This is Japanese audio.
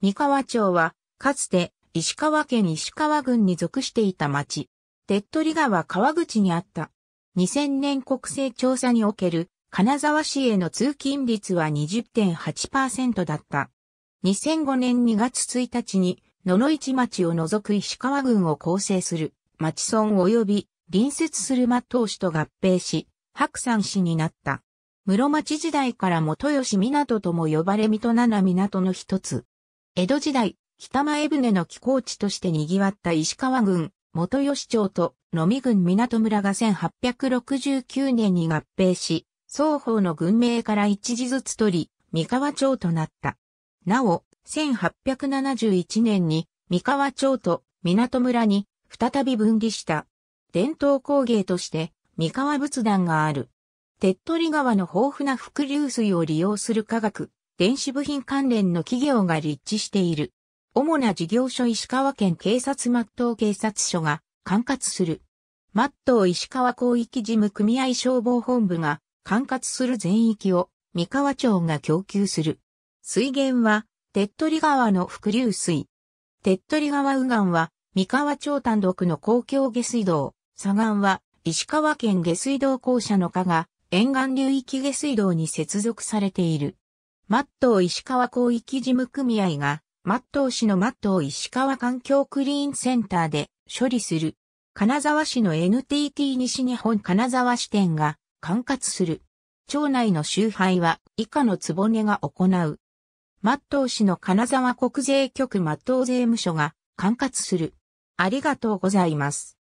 三河町は、かつて石川県石川郡に属していた町。手っ取り川川口にあった。2000年国勢調査における金沢市への通勤率は20.8%だった。2005年2月1日に野々市町を除く石川郡を構成する町村及び隣接する松東市と合併し、白山市になった。室町時代から元吉港とも呼ばれ水戸七港の一つ。江戸時代、北前船の寄港地として賑わった石川郡、元吉町と野見郡港村が1869年に合併し、双方の軍名から一字ずつ取り、三河町となった。なお、1871年に三河町と港村に再び分離した。伝統工芸として三河仏壇がある。手っ取り川の豊富な伏流水を利用する科学、電子部品関連の企業が立地している。主な事業所石川県警察末島警察署が管轄する。末ト石川広域事務組合消防本部が管轄する全域を三河町が供給する。水源は、手っ取り川の伏流水。手っ取り川右岸は、三河町単独の公共下水道。左岸は、石川県下水道公社の課が、沿岸流域下水道に接続されている。マットー石川広域事務組合が、マットー市のマットー石川環境クリーンセンターで処理する。金沢市の NTT 西日本金沢支店が管轄する。町内の集配は以下のつぼねが行う。マトー市の金沢国税局マトー税務署が管轄する。ありがとうございます。